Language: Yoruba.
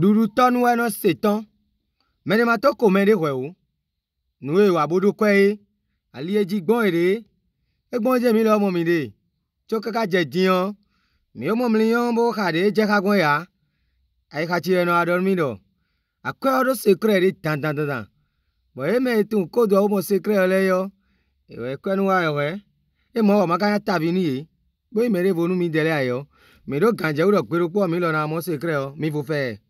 ɖuɖutɔnua nɔ setɔ menema tɔ ko mɛ ɖe xɔe o nuwe wòabo ɖo kɔe ye ali edzi gbɔn eɖe egbɔn dze mi le ɔmɔ mi ɖe tso kaka dze diɔ miwo mɔmli yɔ bo xa ɖe dze xa gbɔn ya ayi xatsi enɔ aɖɔ mi ɖɔ akɔe ɔɖo sekre ɖe dandandandan bɔn eme etu kodoa womɔ sekre yɔ lɛ yɔ ewɔ ekɔe nu wa yɔ wɛ eme wɔ maka ya tavi nu ye gbe eme ɖe vo nu mi de lɛ ayɔ mi ɖo gãdze wo ɖɔ gbeɖokpɔ mi lɔna mɔ sekre yɔ mi vo fɛ.